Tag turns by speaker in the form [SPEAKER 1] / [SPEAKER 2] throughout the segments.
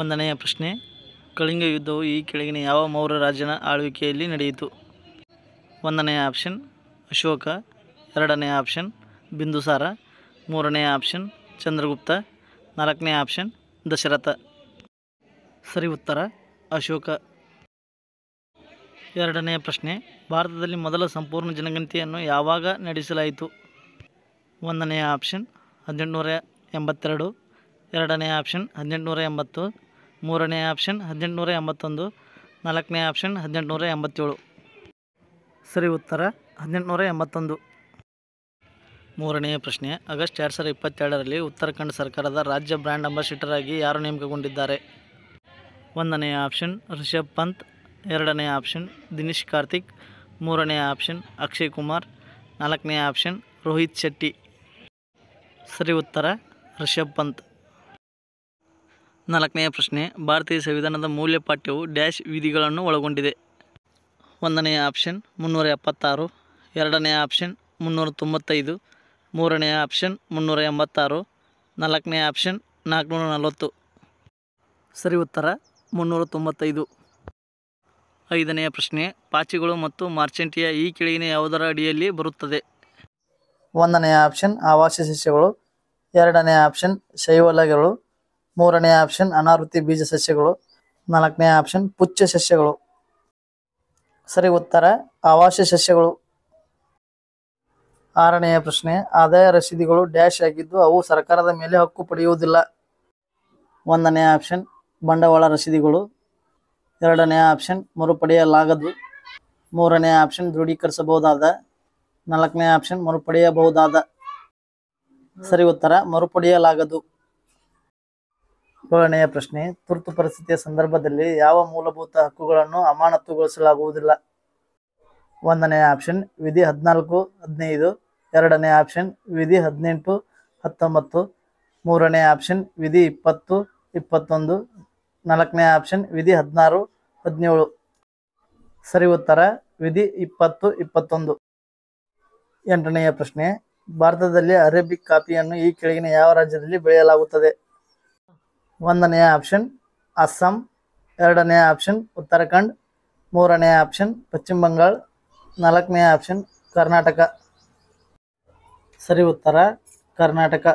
[SPEAKER 1] ಒಂದನೆಯ ಪ್ರಶ್ನೆ ಕಳಿಂಗ ಯುದ್ಧವು ಈ ಕೆಳಗಿನ ಯಾವ ಮೌರ್ಯ ರಾಜನ ಆಳ್ವಿಕೆಯಲ್ಲಿ ನಡೆಯಿತು ಒಂದನೆಯ ಆಪ್ಷನ್ ಅಶೋಕ ಎರಡನೆಯ ಆಪ್ಷನ್ ಬಿಂದುಸಾರ ಮೂರನೆಯ ಆಪ್ಷನ್ ಚಂದ್ರಗುಪ್ತ ನಾಲ್ಕನೇ ಆಪ್ಷನ್ ದಶರಥ ಸರಿ ಉತ್ತರ ಅಶೋಕ ಎರಡನೆಯ ಪ್ರಶ್ನೆ ಭಾರತದಲ್ಲಿ ಮೊದಲ ಸಂಪೂರ್ಣ ಜನಗಣತಿಯನ್ನು ಯಾವಾಗ ನಡೆಸಲಾಯಿತು ಒಂದನೆಯ ಆಪ್ಷನ್ ಹದಿನೆಂಟುನೂರ ಎಂಬತ್ತೆರಡು ಎರಡನೆಯ ಆಪ್ಷನ್ ಹದಿನೆಂಟುನೂರ ಎಂಬತ್ತು ಮೂರನೇ ಆಪ್ಷನ್ ಹದಿನೆಂಟುನೂರ ಎಂಬತ್ತೊಂದು ನಾಲ್ಕನೇ ಆಪ್ಷನ್ ಹದಿನೆಂಟುನೂರ ಎಂಬತ್ತೇಳು ಸರಿ ಉತ್ತರ ಹದಿನೆಂಟುನೂರ ಎಂಬತ್ತೊಂದು ಮೂರನೆಯ ಪ್ರಶ್ನೆ ಆಗಸ್ಟ್ ಎರಡು ಸಾವಿರದ ಇಪ್ಪತ್ತೆರಡರಲ್ಲಿ ಉತ್ತರಾಖಂಡ್ ಸರ್ಕಾರದ ರಾಜ್ಯ ಬ್ರ್ಯಾಂಡ್ ಅಂಬಾಸಿಡರ್ ಆಗಿ ಯಾರು ನೇಮಕಗೊಂಡಿದ್ದಾರೆ ಒಂದನೆಯ ಆಪ್ಷನ್ ರಿಷಬ್ ಪಂತ್ ಎರಡನೇ ಆಪ್ಷನ್ ದಿನೇಶ್ ಕಾರ್ತಿಕ್ ಮೂರನೇ ಆಪ್ಷನ್ ಅಕ್ಷಯ್ ಕುಮಾರ್ ನಾಲ್ಕನೇ ಆಪ್ಷನ್ ರೋಹಿತ್ ಶೆಟ್ಟಿ ಸರಿ ಉತ್ತರ ರಿಷಬ್ ಪಂತ್ ನಾಲ್ಕನೆಯ ಪ್ರಶ್ನೆ ಭಾರತೀಯ ಸಂವಿಧಾನದ ಮೌಲ್ಯ ಪಾಠ್ಯವು ಡ್ಯಾಶ್ ವಿಧಿಗಳನ್ನು ಒಳಗೊಂಡಿದೆ ಒಂದನೆಯ ಆಪ್ಷನ್ ಮುನ್ನೂರ ಎಪ್ಪತ್ತಾರು ಎರಡನೆಯ ಆಪ್ಷನ್ ಮುನ್ನೂರ ತೊಂಬತ್ತೈದು ಮೂರನೆಯ ಆಪ್ಷನ್ ಮುನ್ನೂರ ಎಂಬತ್ತಾರು ನಾಲ್ಕನೇ ಆಪ್ಷನ್ ನಾಲ್ಕುನೂರ ನಲವತ್ತು ಸರಿ ಉತ್ತರ ಮುನ್ನೂರ ತೊಂಬತ್ತೈದು ಐದನೆಯ ಪ್ರಶ್ನೆ ಪಾಚಿಗಳು ಮತ್ತು ಮಾರ್ಚೆಂಟಿಯ ಈ ಕೆಳಗಿನ ಯಾವುದರ ಅಡಿಯಲ್ಲಿ ಬರುತ್ತದೆ ಒಂದನೆಯ ಆಪ್ಷನ್ ಆವಾಸ ಸಸ್ಯಗಳು ಎರಡನೇ ಆಪ್ಷನ್ ಶೈವಲಗಳು ಮೂರನೇ ಆಪ್ಷನ್ ಅನಾವೃತ್ತಿ ಬೀಜ ಸಸ್ಯಗಳು ನಾಲ್ಕನೇ ಆಪ್ಷನ್ ಪುಚ್ಚ ಸಸ್ಯಗಳು ಸರಿ ಉತ್ತರ ಆವಾಸ ಸಸ್ಯಗಳು ಆರನೆಯ ಪ್ರಶ್ನೆ ಆದಾಯ ರಸೀದಿಗಳು ಡ್ಯಾಶ್ ಆಗಿದ್ದು ಅವು ಸರ್ಕಾರದ ಮೇಲೆ ಹಕ್ಕು ಪಡೆಯುವುದಿಲ್ಲ ಒಂದನೇ ಆಪ್ಷನ್ ಬಂಡವಾಳ ರಸೀದಿಗಳು ಎರಡನೇ ಆಪ್ಷನ್ ಮರುಪಡೆಯಲಾಗದು ಮೂರನೇ ಆಪ್ಷನ್ ದೃಢೀಕರಿಸಬಹುದಾದ ನಾಲ್ಕನೇ ಆಪ್ಷನ್ ಮರುಪಡೆಯಬಹುದಾದ ಸರಿ ಉತ್ತರ ಮರುಪಡೆಯಲಾಗದು ಏಳನೆಯ ಪ್ರಶ್ನೆ ತುರ್ತು ಪರಿಸ್ಥಿತಿಯ ಸಂದರ್ಭದಲ್ಲಿ ಯಾವ ಮೂಲಭೂತ ಹಕ್ಕುಗಳನ್ನು ಅಮಾನತುಗೊಳಿಸಲಾಗುವುದಿಲ್ಲ ಒಂದನೇ ಆಪ್ಷನ್ ವಿಧಿ ಹದಿನಾಲ್ಕು ಹದಿನೈದು ಎರಡನೇ ಆಪ್ಷನ್ ವಿಧಿ ಹದಿನೆಂಟು ಹತ್ತೊಂಬತ್ತು ಮೂರನೇ ಆಪ್ಷನ್ ವಿಧಿ ಇಪ್ಪತ್ತು ಇಪ್ಪತ್ತೊಂದು ನಾಲ್ಕನೇ ಆಪ್ಷನ್ ವಿಧಿ ಹದಿನಾರು ಹದಿನೇಳು ಸರಿ ಉತ್ತರ ವಿಧಿ ಇಪ್ಪತ್ತು ಇಪ್ಪತ್ತೊಂದು ಎಂಟನೆಯ ಪ್ರಶ್ನೆ ಭಾರತದಲ್ಲಿ ಅರೇಬಿಕ್ ಕಾಫಿಯನ್ನು ಈ ಕೆಳಗಿನ ಯಾವ ರಾಜ್ಯದಲ್ಲಿ ಬೆಳೆಯಲಾಗುತ್ತದೆ ಒಂದನೆಯ ಆಪ್ಷನ್ ಅಸ್ಸಾಂ ಎರಡನೆಯ ಆಪ್ಷನ್ ಉತ್ತರಾಖಂಡ್ ಮೂರನೆಯ ಆಪ್ಷನ್ ಪಶ್ಚಿಮ ಬಂಗಾಳ ನಾಲ್ಕನೆಯ ಆಪ್ಷನ್ ಕರ್ನಾಟಕ ಸರಿ ಉತ್ತರ ಕರ್ನಾಟಕ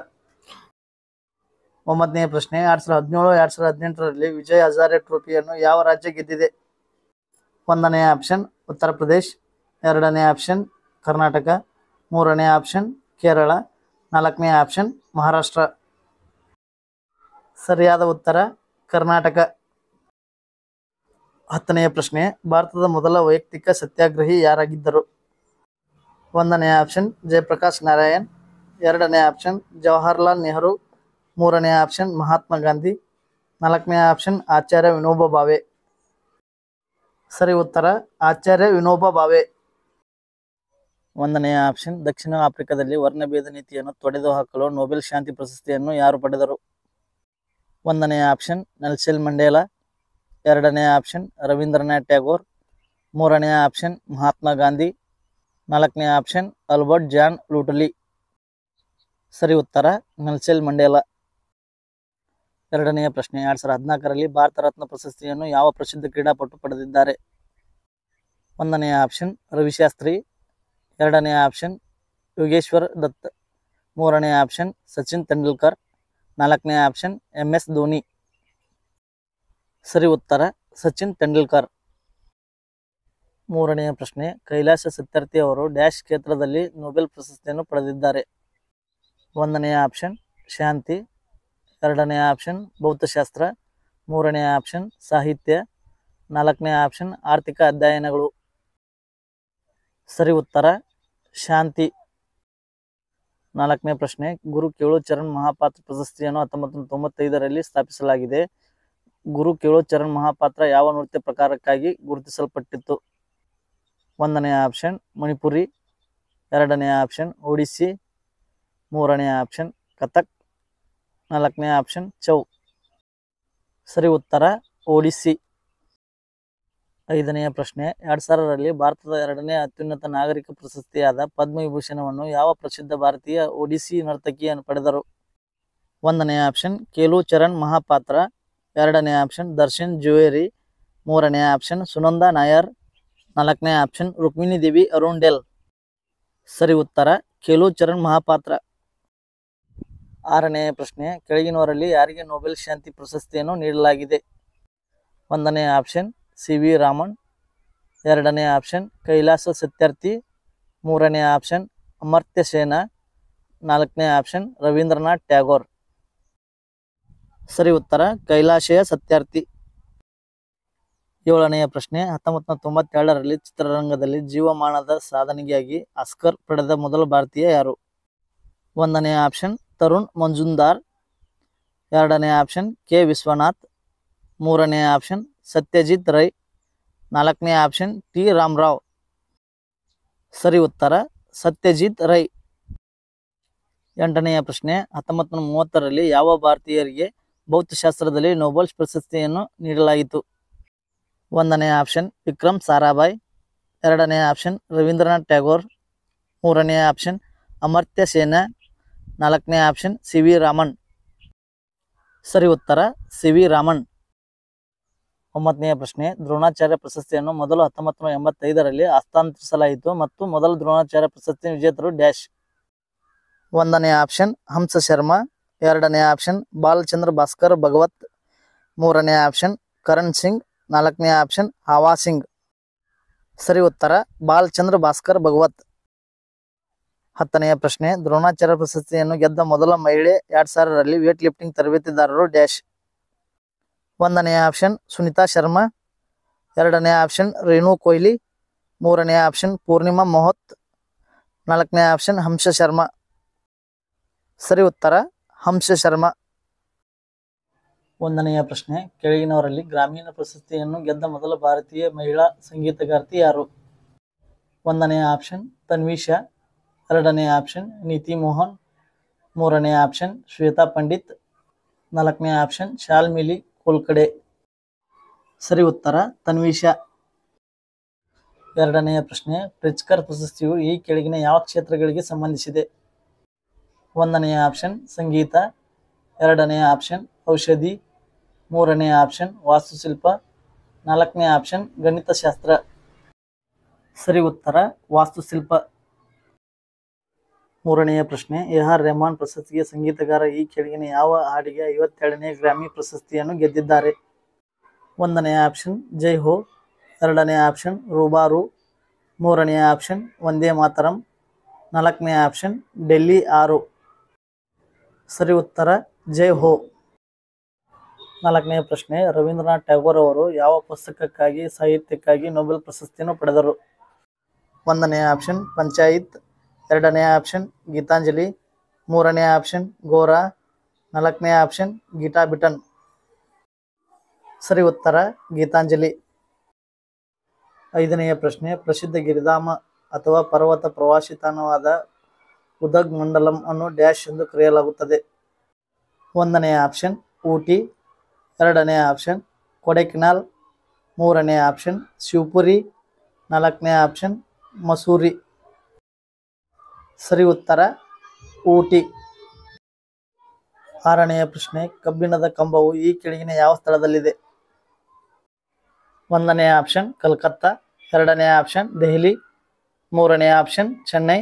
[SPEAKER 1] ಒಂಬತ್ತನೇ ಪ್ರಶ್ನೆ ಎರಡು ಸಾವಿರದ ಹದಿನೇಳು ಎರಡು ಸಾವಿರದ ಹದಿನೆಂಟರಲ್ಲಿ ವಿಜಯ್ ಹಜಾರೆ ಟ್ರೋಫಿಯನ್ನು ಯಾವ ರಾಜ್ಯ ಗೆದ್ದಿದೆ ಒಂದನೆಯ ಆಪ್ಷನ್ ಉತ್ತರ ಪ್ರದೇಶ್ ಎರಡನೇ ಆಪ್ಷನ್ ಕರ್ನಾಟಕ ಮೂರನೇ ಆಪ್ಷನ್ ಕೇರಳ ನಾಲ್ಕನೇ ಆಪ್ಷನ್ ಮಹಾರಾಷ್ಟ್ರ ಸರಿಯಾದ ಉತ್ತರ ಕರ್ನಾಟಕ ಹತ್ತನೆಯ ಪ್ರಶ್ನೆ ಭಾರತದ ಮೊದಲ ವೈಯಕ್ತಿಕ ಸತ್ಯಾಗ್ರಹಿ ಯಾರಾಗಿದ್ದರು ಒಂದನೆಯ ಆಪ್ಷನ್ ಜಯಪ್ರಕಾಶ್ ನಾರಾಯಣ್ ಎರಡನೇ ಆಪ್ಷನ್ ಜವಾಹರ್ಲಾಲ್ ನೆಹರು ಮೂರನೇ ಆಪ್ಷನ್ ಮಹಾತ್ಮ ಗಾಂಧಿ ನಾಲ್ಕನೇ ಆಪ್ಷನ್ ಆಚಾರ್ಯ ವಿನೋಬ ಭಾವೆ ಸರಿ ಉತ್ತರ ಆಚಾರ್ಯ ವಿನೋಬ ಭಾವೆ ಒಂದನೆಯ ಆಪ್ಷನ್ ದಕ್ಷಿಣ ಆಫ್ರಿಕಾದಲ್ಲಿ ವರ್ಣಭೇದ ನೀತಿಯನ್ನು ತೊಡೆದುಹಾಕಲು ನೊಬೆಲ್ ಶಾಂತಿ ಪ್ರಶಸ್ತಿಯನ್ನು ಯಾರು ಪಡೆದರು ಒಂದನೇ ಆಪ್ಷನ್ ನೆಲ್ಸೆಲ್ ಮಂಡೇಲ ಎರಡನೇ ಆಪ್ಷನ್ ರವೀಂದ್ರನಾಥ್ ಟ್ಯಾಗೋರ್ ಮೂರನೇ ಆಪ್ಷನ್ ಮಹಾತ್ಮ ಗಾಂಧಿ ನಾಲ್ಕನೇ ಆಪ್ಷನ್ ಅಲ್ಬರ್ಟ್ ಜಾನ್ ಲೂಟಲಿ ಸರಿ ಉತ್ತರ ನೆಲ್ಸೆಲ್ ಮಂಡೇಲ ಎರಡನೆಯ ಪ್ರಶ್ನೆ ಎರಡು ಸಾವಿರದ ಹದಿನಾಲ್ಕರಲ್ಲಿ ಭಾರತ ರತ್ನ ಪ್ರಶಸ್ತಿಯನ್ನು ಯಾವ ಪ್ರಸಿದ್ಧ ಕ್ರೀಡಾಪಟು ಪಡೆದಿದ್ದಾರೆ ಒಂದನೆಯ ಆಪ್ಷನ್ ರವಿಶಾಸ್ತ್ರಿ ಎರಡನೆಯ ಆಪ್ಷನ್ ಯೋಗೇಶ್ವರ್ ದತ್ ಮೂರನೇ ಆಪ್ಷನ್ ಸಚಿನ್ ತೆಂಡೂಲ್ಕರ್ ನಾಲ್ಕನೇ ಆಪ್ಷನ್ ಎಂ ಎಸ್ ಧೋನಿ ಸರಿ ಉತ್ತರ ಸಚಿನ್ ತೆಂಡೂಲ್ಕರ್ ಮೂರನೆಯ ಪ್ರಶ್ನೆ ಕೈಲಾಶ ಸತ್ಯಾರ್ಥಿ ಅವರು ಡ್ಯಾಶ್ ಕ್ಷೇತ್ರದಲ್ಲಿ ನೊಬೆಲ್ ಪ್ರಶಸ್ತಿಯನ್ನು ಪಡೆದಿದ್ದಾರೆ ಒಂದನೆಯ ಆಪ್ಷನ್ ಶಾಂತಿ ಎರಡನೆಯ ಆಪ್ಷನ್ ಭೌತಶಾಸ್ತ್ರ ಮೂರನೆಯ ಆಪ್ಷನ್ ಸಾಹಿತ್ಯ ನಾಲ್ಕನೇ ಆಪ್ಷನ್ ಆರ್ಥಿಕ ಅಧ್ಯಯನಗಳು ಸರಿ ಉತ್ತರ ಶಾಂತಿ ನಾಲ್ಕನೇ ಪ್ರಶ್ನೆ ಗುರು ಕೇಳೋ ಚರಣ್ ಮಹಾಪಾತ್ರ ಪ್ರಶಸ್ತಿಯನ್ನು ಹತ್ತೊಂಬತ್ತು ನೂರ ತೊಂಬತ್ತೈದರಲ್ಲಿ ಸ್ಥಾಪಿಸಲಾಗಿದೆ ಗುರು ಕೇಳೋ ಚರಣ್ ಮಹಾಪಾತ್ರ ಯಾವ ನೃತ್ಯ ಪ್ರಕಾರಕ್ಕಾಗಿ ಗುರುತಿಸಲ್ಪಟ್ಟಿತ್ತು ಒಂದನೆಯ ಆಪ್ಷನ್ ಮಣಿಪುರಿ ಎರಡನೆಯ ಆಪ್ಷನ್ ಒಡಿಸ್ಸಿ ಮೂರನೆಯ ಆಪ್ಷನ್ ಕಥಕ್ ನಾಲ್ಕನೇ ಆಪ್ಷನ್ ಚೌ ಸರಿ ಉತ್ತರ ಒಡಿಸ್ಸಿ ಐದನೆಯ ಪ್ರಶ್ನೆ ಎರಡ್ ಸಾವಿರರಲ್ಲಿ ಭಾರತದ ಎರಡನೇ ಅತ್ಯುನ್ನತ ನಾಗರಿಕ ಪ್ರಶಸ್ತಿಯಾದ ಪದ್ಮವಿಭೂಷಣವನ್ನು ಯಾವ ಪ್ರಸಿದ್ಧ ಭಾರತೀಯ ಒಡಿಸಿ ನರ್ತಕಿಯನ್ನು ಪಡೆದರು ಒಂದನೆಯ ಆಪ್ಷನ್ ಕೇಲು ಚರಣ್ ಮಹಾಪಾತ್ರ ಎರಡನೇ ಆಪ್ಷನ್ ದರ್ಶನ್ ಜುವೇರಿ ಮೂರನೇ ಆಪ್ಷನ್ ಸುನಂದ ನಾಯರ್ ನಾಲ್ಕನೇ ಆಪ್ಷನ್ ರುಕ್ಮಿಣಿ ದೇವಿ ಅರುಣ್ ಡೆಲ್ ಸರಿ ಉತ್ತರ ಕೇಲು ಚರಣ್ ಮಹಾಪಾತ್ರ ಆರನೆಯ ಪ್ರಶ್ನೆ ಕೆಳಗಿನವರಲ್ಲಿ ಯಾರಿಗೆ ನೊಬೆಲ್ ಶಾಂತಿ ಪ್ರಶಸ್ತಿಯನ್ನು ನೀಡಲಾಗಿದೆ ಒಂದನೇ ಆಪ್ಷನ್ ಸಿ ವಿ ರಾಮನ್ ಎರಡನೇ ಆಪ್ಷನ್ ಕೈಲಾಸ ಸತ್ಯಾರ್ಥಿ ಮೂರನೇ ಆಪ್ಷನ್ ಅಮರ್ತ್ಯ ಸೇನಾ ನಾಲ್ಕನೇ ಆಪ್ಷನ್ ರವೀಂದ್ರನಾಥ್ ಟ್ಯಾಗೋರ್ ಸರಿ ಉತ್ತರ ಕೈಲಾಶಯ ಸತ್ಯಾರ್ಥಿ ಏಳನೆಯ ಪ್ರಶ್ನೆ ಹತ್ತೊಂಬತ್ತು ನೂರ ತೊಂಬತ್ತೆರಡರಲ್ಲಿ ಚಿತ್ರರಂಗದಲ್ಲಿ ಜೀವಮಾನದ ಸಾಧನೆಗಾಗಿ ಆಸ್ಕರ್ ಪಡೆದ ಮೊದಲ ಭಾರತೀಯ ಯಾರು ಒಂದನೇ ಆಪ್ಷನ್ ತರುಣ್ ಮಂಜುಂದಾರ್ ಎರಡನೇ ಆಪ್ಷನ್ ಕೆ ವಿಶ್ವನಾಥ್ ಮೂರನೇ ಆಪ್ಷನ್ ಸತ್ಯಜಿತ್ ರೈ ನಾಲ್ಕನೇ ಆಪ್ಷನ್ ಟಿ ರಾಮರಾವ್ ಸರಿ ಉತ್ತರ ಸತ್ಯಜಿತ್ ರೈ ಎಂಟನೆಯ ಪ್ರಶ್ನೆ ಹತ್ತೊಂಬತ್ತು ಮೂವತ್ತರಲ್ಲಿ ಯಾವ ಭಾರತೀಯರಿಗೆ ಭೌತಶಾಸ್ತ್ರದಲ್ಲಿ ನೋಬಲ್ ಪ್ರಶಸ್ತಿಯನ್ನು ನೀಡಲಾಯಿತು ಒಂದನೇ ಆಪ್ಷನ್ ವಿಕ್ರಮ್ ಸಾರಾಭಾಯ್ ಎರಡನೇ ಆಪ್ಷನ್ ರವೀಂದ್ರನಾಥ್ ಟ್ಯಾಗೋರ್ ಮೂರನೇ ಆಪ್ಷನ್ ಅಮರ್ತ್ಯ ಸೇನ ನಾಲ್ಕನೇ ಆಪ್ಷನ್ ಸಿ ವಿ ರಾಮನ್ ಸರಿ ಉತ್ತರ ಸಿ ವಿ ರಾಮನ್ ಒಂಬತ್ತನೆಯ ಪ್ರಶ್ನೆ ದ್ರೋಣಾಚಾರ್ಯ ಪ್ರಶಸ್ತಿಯನ್ನು ಮೊದಲು ಹತ್ತೊಂಬತ್ತು ನೂರ ಎಂಬತ್ತೈದರಲ್ಲಿ ಹಸ್ತಾಂತರಿಸಲಾಯಿತು ಮತ್ತು ಮೊದಲ ದ್ರೋಣಾಚಾರ್ಯ ಪ್ರಶಸ್ತಿ ವಿಜೇತರು ಡ್ಯಾಶ್ ಒಂದನೇ ಆಪ್ಷನ್ ಹಂಸ ಶರ್ಮಾ ಎರಡನೇ ಆಪ್ಷನ್ ಬಾಲಚಂದ್ರ ಭಾಸ್ಕರ್ ಭಗವತ್ ಮೂರನೇ ಆಪ್ಷನ್ ಕರಣ್ ಸಿಂಗ್ ನಾಲ್ಕನೇ ಆಪ್ಷನ್ ಹವಾ ಸಿಂಗ್ ಸರಿ ಉತ್ತರ ಬಾಲಚಂದ್ರ ಭಾಸ್ಕರ್ ಭಗವತ್ ಹತ್ತನೆಯ ಪ್ರಶ್ನೆ ದ್ರೋಣಾಚಾರ್ಯ ಪ್ರಶಸ್ತಿಯನ್ನು ಗೆದ್ದ ಮೊದಲ ಮಹಿಳೆ ಎರಡ್ ಸಾವಿರರಲ್ಲಿ ವೇಟ್ ಲಿಫ್ಟಿಂಗ್ ತರಬೇತಿದಾರರು ಡ್ಯಾಶ್ ಒಂದನೆಯ ಆಪ್ಷನ್ ಸುನಿತಾ ಶರ್ಮಾ ಎರಡನೇ ಆಪ್ಷನ್ ರೇಣು ಕೊಹ್ಲಿ ಮೂರನೇ ಆಪ್ಷನ್ ಪೂರ್ಣಿಮಾ ಮೊಹತ್ ನಾಲ್ಕನೇ ಆಪ್ಷನ್ ಹಂಸ ಶರ್ಮಾ ಸರಿ ಉತ್ತರ ಹಂಸ ಶರ್ಮಾ ಒಂದನೆಯ ಪ್ರಶ್ನೆ ಕೆಳಗಿನವರಲ್ಲಿ ಗ್ರಾಮೀಣ ಪ್ರಶಸ್ತಿಯನ್ನು ಗೆದ್ದ ಮೊದಲ ಭಾರತೀಯ ಮಹಿಳಾ ಸಂಗೀತಗಾರ್ತಿ ಯಾರು ಒಂದನೆಯ ಆಪ್ಷನ್ ತನ್ವಿಶಾ ಎರಡನೇ ಆಪ್ಷನ್ ನೀತಿ ಮೋಹನ್ ಮೂರನೇ ಆಪ್ಷನ್ ಶ್ವೇತಾ ಪಂಡಿತ್ ನಾಲ್ಕನೇ ಆಪ್ಷನ್ ಶಾಲ್ಮಿಲಿ ಕೊಲ್ಕಡೆ ಸರಿ ಉತ್ತರ ತನ್ವೀಶ ಎರಡನೆಯ ಪ್ರಶ್ನೆ ಪ್ರಿಚ್ಕರ್ ಪ್ರಶಸ್ತಿಯು ಈ ಕೆಳಗಿನ ಯಾವ ಕ್ಷೇತ್ರಗಳಿಗೆ ಸಂಬಂಧಿಸಿದೆ ಒಂದನೆಯ ಆಪ್ಷನ್ ಸಂಗೀತ ಎರಡನೆಯ ಆಪ್ಷನ್ ಔಷಧಿ ಮೂರನೆಯ ಆಪ್ಷನ್ ವಾಸ್ತುಶಿಲ್ಪ ನಾಲ್ಕನೇ ಆಪ್ಷನ್ ಗಣಿತಶಾಸ್ತ್ರ ಸರಿ ಉತ್ತರ ವಾಸ್ತುಶಿಲ್ಪ ಮೂರನೆಯ ಪ್ರಶ್ನೆ ಎ ಆರ್ ರೆಹಮಾನ್ ಪ್ರಶಸ್ತಿಗೆ ಸಂಗೀತಗಾರ ಈ ಕೆಳಗಿನ ಯಾವ ಹಾಡಿಗೆ ಐವತ್ತೆರಡನೇ ಗ್ರಾಮಿ ಪ್ರಶಸ್ತಿಯನ್ನು ಗೆದ್ದಿದ್ದಾರೆ ಒಂದನೆಯ ಆಪ್ಷನ್ ಜೈ ಹೋ ಎರಡನೇ ಆಪ್ಷನ್ ರೂಬಾರು ಮೂರನೆಯ ಆಪ್ಷನ್ ವಂದೇ ಮಾತರಂ ನಾಲ್ಕನೇ ಆಪ್ಷನ್ ಡೆಲ್ಲಿ ಆರು ಸರಿ ಉತ್ತರ ಜೈ ಹೋ ನಾಲ್ಕನೇ ಪ್ರಶ್ನೆ ರವೀಂದ್ರನಾಥ್ ಟ್ಯಾಗೋರ್ ಅವರು ಯಾವ ಪುಸ್ತಕಕ್ಕಾಗಿ ಸಾಹಿತ್ಯಕ್ಕಾಗಿ ನೊಬೆಲ್ ಪ್ರಶಸ್ತಿಯನ್ನು ಪಡೆದರು ಒಂದನೆಯ ಆಪ್ಷನ್ ಪಂಚಾಯತ್ ಎರಡನೇ ಆಪ್ಷನ್ ಗೀತಾಂಜಲಿ ಮೂರನೇ ಆಪ್ಷನ್ ಗೋರಾ ನಾಲ್ಕನೇ ಆಪ್ಷನ್ ಗೀತಾಬಿಟನ್ ಬಿಟನ್ ಸರಿ ಉತ್ತರ ಗೀತಾಂಜಲಿ ಐದನೆಯ ಪ್ರಶ್ನೆ ಪ್ರಸಿದ್ಧ ಗಿರಿಧಾಮ ಅಥವಾ ಪರ್ವತ ಪ್ರವಾಸಿ ತಾಣವಾದ ಉದಗ್ ಮಂಡಲಂ ಅನ್ನು ಡ್ಯಾಶ್ ಎಂದು ಕರೆಯಲಾಗುತ್ತದೆ ಒಂದನೆಯ ಆಪ್ಷನ್ ಊಟಿ ಎರಡನೇ ಆಪ್ಷನ್ ಕೊಡೈಕೆನಾಲ್ ಮೂರನೇ ಆಪ್ಷನ್ ಶಿವಪುರಿ ನಾಲ್ಕನೇ ಆಪ್ಷನ್ ಮಸೂರಿ ಸರಿ ಉತ್ತರ ಊಟಿ ಆರನೆಯ ಪ್ರಶ್ನೆ ಕಬ್ಬಿಣದ ಕಂಬವು ಈ ಕೆಳಗಿನ ಯಾವ ಸ್ಥಳದಲ್ಲಿದೆ ಒಂದನೆಯ ಆಪ್ಷನ್ ಕಲ್ಕತ್ತಾ ಎರಡನೆಯ ಆಪ್ಷನ್ ದೆಹಲಿ ಮೂರನೆಯ ಆಪ್ಷನ್ ಚೆನ್ನೈ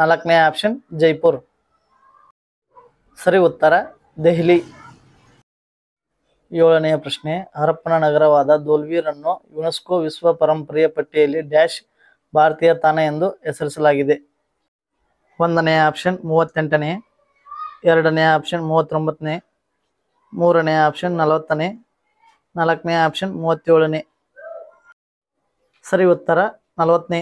[SPEAKER 1] ನಾಲ್ಕನೇ ಆಪ್ಷನ್ ಜೈಪುರ್ ಸರಿ ಉತ್ತರ ದೆಹಲಿ ಏಳನೆಯ ಪ್ರಶ್ನೆ ಹರಪ್ಪನ ನಗರವಾದ ದೋಲ್ವೀರನ್ನು ಯುನೆಸ್ಕೋ ವಿಶ್ವ ಪರಂಪರೆಯ ಪಟ್ಟಿಯಲ್ಲಿ ಡ್ಯಾಶ್ ಭಾರತೀಯ ತಾಣ ಎಂದು ಹೆಸರಿಸಲಾಗಿದೆ ಒಂದನೇ ಆಪ್ಷನ್ ಮೂವತ್ತೆಂಟನೇ ಎರಡನೇ ಆಪ್ಷನ್ ಮೂವತ್ತೊಂಬತ್ತನೇ ಮೂರನೇ ಆಪ್ಷನ್ ನಲವತ್ತನೇ ನಾಲ್ಕನೇ ಆಪ್ಷನ್ ಮೂವತ್ತೇಳನೇ ಸರಿ ಉತ್ತರ ನಲವತ್ತನೇ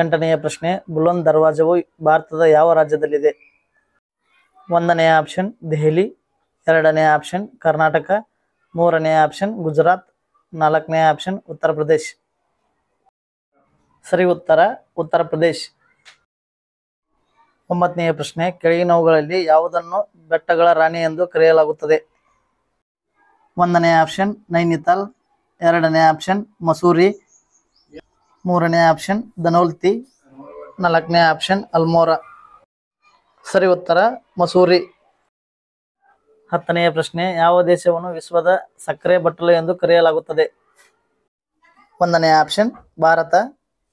[SPEAKER 1] ಎಂಟನೆಯ ಪ್ರಶ್ನೆ ಬುಲಂದ್ ದರ್ವಾಜವು ಭಾರತದ ಯಾವ ರಾಜ್ಯದಲ್ಲಿದೆ ಒಂದನೇ ಆಪ್ಷನ್ ದೆಹಲಿ ಎರಡನೇ ಆಪ್ಷನ್ ಕರ್ನಾಟಕ ಮೂರನೇ ಆಪ್ಷನ್ ಗುಜರಾತ್ ನಾಲ್ಕನೇ ಆಪ್ಷನ್ ಉತ್ತರ ಪ್ರದೇಶ್ ಸರಿ ಉತ್ತರ ಉತ್ತರ ಪ್ರದೇಶ್ ಒಂಬತ್ತನೆಯ ಪ್ರಶ್ನೆ ಕೆಳಗಿನವುಗಳಲ್ಲಿ ಯಾವುದನ್ನು ಬೆಟ್ಟಗಳ ರಾಣಿ ಎಂದು ಕರೆಯಲಾಗುತ್ತದೆ ಒಂದನೇ ಆಪ್ಷನ್ ನೈನಿತಾಲ್ ಎರಡನೇ ಆಪ್ಷನ್ ಮಸೂರಿ ಮೂರನೇ ಆಪ್ಷನ್ ಧನೌಲ್ತಿ ನಾಲ್ಕನೇ ಆಪ್ಷನ್ ಅಲ್ಮೋರಾ ಸರಿ ಉತ್ತರ ಮಸೂರಿ ಹತ್ತನೆಯ ಪ್ರಶ್ನೆ ಯಾವ ದೇಶವನ್ನು ವಿಶ್ವದ ಸಕ್ಕರೆ ಬಟ್ಟಲು ಎಂದು ಕರೆಯಲಾಗುತ್ತದೆ ಒಂದನೇ ಆಪ್ಷನ್ ಭಾರತ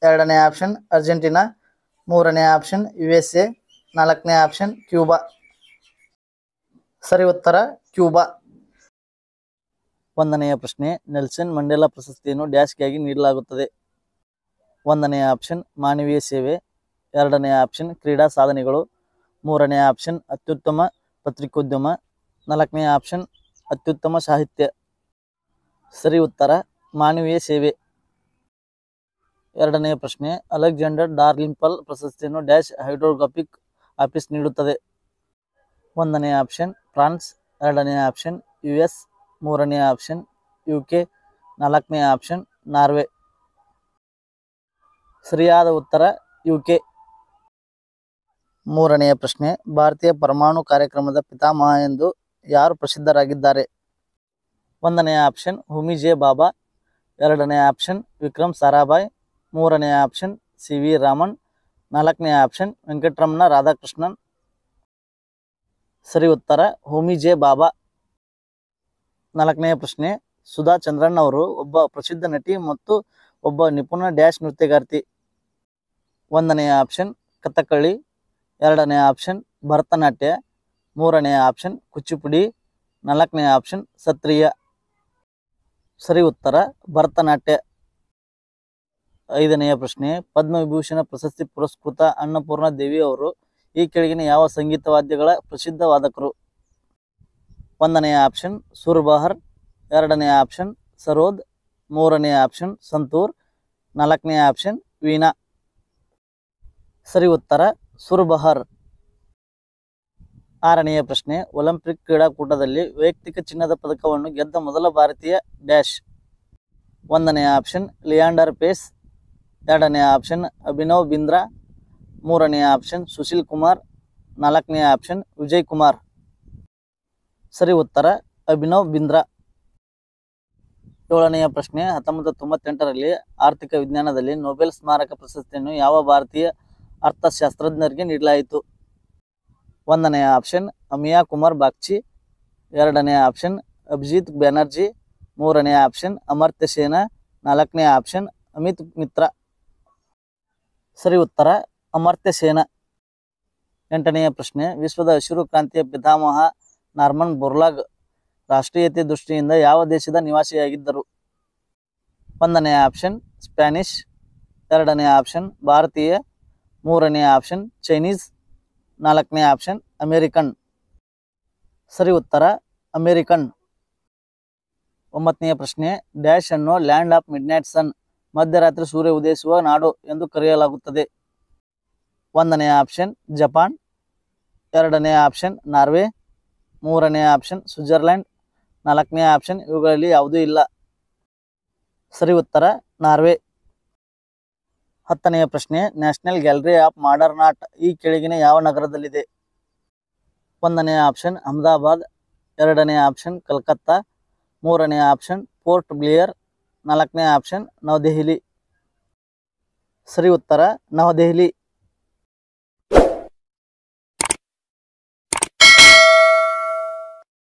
[SPEAKER 1] ಎರಡನೇ ಆಪ್ಷನ್ ಅರ್ಜೆಂಟೀನಾ ಮೂರನೇ ಆಪ್ಷನ್ ಯು ಎಸ್ ಎ ನಾಲ್ಕನೇ ಆಪ್ಷನ್ ಕ್ಯೂಬಾ ಸರಿ ಉತ್ತರ ಕ್ಯೂಬಾ ಒಂದನೆಯ ಪ್ರಶ್ನೆ ನೆಲ್ಸನ್ ಮಂಡೇಲಾ ಪ್ರಶಸ್ತಿಯನ್ನು ಡ್ಯಾಶ್ಗಾಗಿ ನೀಡಲಾಗುತ್ತದೆ ಒಂದನೆಯ ಆಪ್ಷನ್ ಮಾನವೀಯ ಸೇವೆ ಎರಡನೆಯ ಆಪ್ಷನ್ ಕ್ರೀಡಾ ಸಾಧನೆಗಳು ಮೂರನೆಯ ಆಪ್ಷನ್ ಅತ್ಯುತ್ತಮ ಪತ್ರಿಕೋದ್ಯಮ ನಾಲ್ಕನೆಯ ಆಪ್ಷನ್ ಅತ್ಯುತ್ತಮ ಸಾಹಿತ್ಯ ಸರಿ ಉತ್ತರ ಮಾನವೀಯ ಸೇವೆ ಎರಡನೆಯ ಪ್ರಶ್ನೆ ಅಲೆಕ್ಸಾಂಡರ್ ಡಾರ್ಲಿಂಪಲ್ ಪ್ರಶಸ್ತಿಯನ್ನು ಡ್ಯಾಶ್ ಹೈಡ್ರೋಗ್ರಾಫಿಕ್ ಆಫೀಸ್ ನೀಡುತ್ತದೆ ಒಂದನೇ ಆಪ್ಷನ್ ಫ್ರಾನ್ಸ್ ಎರಡನೇ ಆಪ್ಷನ್ ಯು ಎಸ್ ಮೂರನೇ ಆಪ್ಷನ್ ಯು ಕೆ ನಾಲ್ಕನೇ ಆಪ್ಷನ್ ನಾರ್ವೆ ಸರಿಯಾದ ಉತ್ತರ ಯು ಕೆ ಮೂರನೆಯ ಪ್ರಶ್ನೆ ಭಾರತೀಯ ಪರಮಾಣು ಕಾರ್ಯಕ್ರಮದ ಪಿತಾಮಹ ಎಂದು ಯಾರು ಪ್ರಸಿದ್ಧರಾಗಿದ್ದಾರೆ ಒಂದನೆಯ ಆಪ್ಷನ್ ಹುಮಿಜೆ ಬಾಬಾ ಎರಡನೇ ಆಪ್ಷನ್ ವಿಕ್ರಮ್ ಸಾರಾಭಾಯ್ ಮೂರನೆಯ ಆಪ್ಷನ್ ಸಿ ರಾಮನ್ ನಾಲ್ಕನೇ ಆಪ್ಷನ್ ವೆಂಕಟರಮಣ ರಾಧಾಕೃಷ್ಣನ್ ಸರಿ ಉತ್ತರ ಹೋಮಿ ಜೆ ಬಾಬಾ ನಾಲ್ಕನೆಯ ಪ್ರಶ್ನೆ ಸುಧಾ ಚಂದ್ರನ್ ಅವರು ಒಬ್ಬ ಪ್ರಸಿದ್ಧ ನಟಿ ಮತ್ತು ಒಬ್ಬ ನಿಪುಣ ಡ್ಯಾಶ್ ನೃತ್ಯಗಾರ್ತಿ ಒಂದನೆಯ ಆಪ್ಷನ್ ಕಥಕ್ಕಳಿ ಎರಡನೆಯ ಆಪ್ಷನ್ ಭರತನಾಟ್ಯ ಮೂರನೆಯ ಆಪ್ಷನ್ ಕುಚಿಪುಡಿ ನಾಲ್ಕನೆಯ ಆಪ್ಷನ್ ಸತ್ರಿಯ ಸರಿ ಉತ್ತರ ಭರತನಾಟ್ಯ ಐದನೆಯ ಪ್ರಶ್ನೆ ಪದ್ಮವಿಭೂಷಣ ಪ್ರಶಸ್ತಿ ಪುರಸ್ಕೃತ ಅನ್ನಪೂರ್ಣ ದೇವಿ ಅವರು ಈ ಕೆಳಗಿನ ಯಾವ ಸಂಗೀತ ವಾದ್ಯಗಳ ಪ್ರಸಿದ್ಧ ವಾದಕರು ಒಂದನೆಯ ಆಪ್ಷನ್ ಸುರ್ಬಹರ್ ಎರಡನೆಯ ಆಪ್ಷನ್ ಸರೋದ್ ಮೂರನೆಯ ಆಪ್ಷನ್ ಸಂತೂರ್ ನಾಲ್ಕನೆಯ ಆಪ್ಷನ್ ವೀಣಾ ಸರಿ ಉತ್ತರ ಸುರ್ಬಹರ್ ಆರನೆಯ ಪ್ರಶ್ನೆ ಒಲಿಂಪಿಕ್ ಕ್ರೀಡಾಕೂಟದಲ್ಲಿ ವೈಯಕ್ತಿಕ ಚಿನ್ನದ ಪದಕವನ್ನು ಗೆದ್ದ ಮೊದಲ ಭಾರತೀಯ ಡ್ಯಾಶ್ ಒಂದನೆಯ ಆಪ್ಷನ್ ಲಿಯಾಂಡರ್ ಪೇಸ್ ಎರಡನೇ ಆಪ್ಷನ್ ಅಭಿನವ್ ಬಿಂದ್ರಾ ಮೂರನೆಯ ಆಪ್ಷನ್ ಸುಶೀಲ್ ಕುಮಾರ್ ನಾಲ್ಕನೇ ಆಪ್ಷನ್ ವಿಜಯ್ ಕುಮಾರ್ ಸರಿ ಉತ್ತರ ಅಭಿನವ್ ಬಿಂದ್ರಾ ಏಳನೆಯ ಪ್ರಶ್ನೆ ಹತ್ತೊಂಬತ್ತು ತೊಂಬತ್ತೆಂಟರಲ್ಲಿ ಆರ್ಥಿಕ ವಿಜ್ಞಾನದಲ್ಲಿ ನೊಬೆಲ್ ಸ್ಮಾರಕ ಪ್ರಶಸ್ತಿಯನ್ನು ಯಾವ ಭಾರತೀಯ ಅರ್ಥಶಾಸ್ತ್ರಜ್ಞರಿಗೆ ನೀಡಲಾಯಿತು ಒಂದನೆಯ ಆಪ್ಷನ್ ಅಮಿಯಾ ಕುಮಾರ್ ಬಾಗ್ಚಿ ಎರಡನೆಯ ಆಪ್ಷನ್ ಅಭಿಜಿತ್ ಬ್ಯಾನರ್ಜಿ ಮೂರನೆಯ ಆಪ್ಷನ್ ಅಮರ್ತ್ಯ ಸೇನಾ ನಾಲ್ಕನೇ ಆಪ್ಷನ್ ಅಮಿತ್ ಮಿತ್ರಾ ಸರಿ ಉತ್ತರ ಅಮರ್ತ್ಯ ಸೇನ ಎಂಟನೆಯ ಪ್ರಶ್ನೆ ವಿಶ್ವದ ಹಸಿರು ಕ್ರಾಂತಿಯ ಪಿತಾಮಹ ನಾರ್ಮನ್ ಬುರ್ಲಾಗ್ ರಾಷ್ಟ್ರೀಯತೆ ದೃಷ್ಟಿಯಿಂದ ಯಾವ ದೇಶದ ನಿವಾಸಿಯಾಗಿದ್ದರು ಒಂದನೆಯ ಆಪ್ಷನ್ ಸ್ಪ್ಯಾನಿಷ್ ಎರಡನೇ ಆಪ್ಷನ್ ಭಾರತೀಯ ಮೂರನೇ ಆಪ್ಷನ್ ಚೈನೀಸ್ ನಾಲ್ಕನೇ ಆಪ್ಷನ್ ಅಮೇರಿಕನ್ ಸರಿ ಉತ್ತರ ಅಮೇರಿಕನ್ ಒಂಬತ್ತನೆಯ ಪ್ರಶ್ನೆ ಡ್ಯಾಶ್ ಅನ್ನು ಲ್ಯಾಂಡ್ ಆಫ್ ಮಿಡ್ನೈಟ್ಸನ್ ಸನ್ ಮಧ್ಯರಾತ್ರಿ ಸೂರ್ಯ ಉದಯಿಸುವ ನಾಡು ಎಂದು ಕರೆಯಲಾಗುತ್ತದೆ ಒಂದನೆಯ ಆಪ್ಷನ್ ಜಪಾನ್ ಎರಡನೆಯ ಆಪ್ಷನ್ ನಾರ್ವೆ ಮೂರನೆಯ ಆಪ್ಷನ್ ಸ್ವಿಟ್ಜರ್ಲೆಂಡ್ ನಾಲ್ಕನೇ ಆಪ್ಷನ್ ಇವುಗಳಲ್ಲಿ ಯಾವುದೂ ಇಲ್ಲ ಸರಿ ಉತ್ತರ ನಾರ್ವೆ ಹತ್ತನೆಯ ಪ್ರಶ್ನೆ national gallery of modern art ಈ ಕೆಳಗಿನ ಯಾವ ನಗರದಲ್ಲಿದೆ ಒಂದನೆಯ ಆಪ್ಷನ್ ಅಹಮದಾಬಾದ್ ಎರಡನೆಯ ಆಪ್ಷನ್ ಕಲ್ಕತ್ತಾ ಮೂರನೆಯ ಆಪ್ಷನ್ ಪೋರ್ಟ್ ಬ್ಲಿಯರ್ ನಾಲ್ಕನೇ ಆಪ್ಷನ್ ನವದೆಹಲಿ ಸರಿ ಉತ್ತರ ನವದೆಹಲಿ